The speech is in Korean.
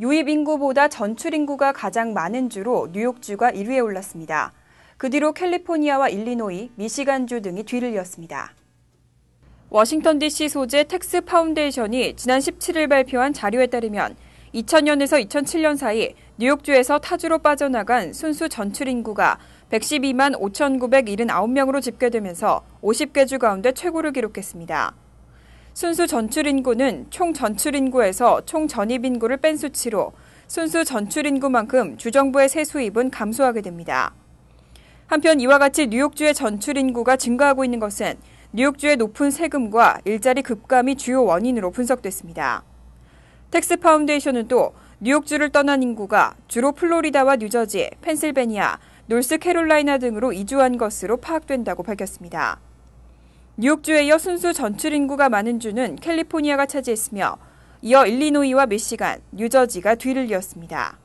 유입 인구보다 전출 인구가 가장 많은 주로 뉴욕주가 1위에 올랐습니다. 그 뒤로 캘리포니아와 일리노이, 미시간주 등이 뒤를 이었습니다. 워싱턴 DC 소재 텍스 파운데이션이 지난 17일 발표한 자료에 따르면 2000년에서 2007년 사이 뉴욕주에서 타주로 빠져나간 순수 전출 인구가 112만 5,979명으로 집계되면서 50개 주 가운데 최고를 기록했습니다. 순수 전출 인구는 총 전출 인구에서 총 전입 인구를 뺀 수치로 순수 전출 인구만큼 주정부의 세수입은 감소하게 됩니다. 한편 이와 같이 뉴욕주의 전출 인구가 증가하고 있는 것은 뉴욕주의 높은 세금과 일자리 급감이 주요 원인으로 분석됐습니다. 텍스 파운데이션은 또 뉴욕주를 떠난 인구가 주로 플로리다와 뉴저지, 펜실베니아, 놀스캐롤라이나 등으로 이주한 것으로 파악된다고 밝혔습니다. 뉴욕주에 이어 순수 전출 인구가 많은 주는 캘리포니아가 차지했으며 이어 일리노이와 미시간, 뉴저지가 뒤를 이었습니다.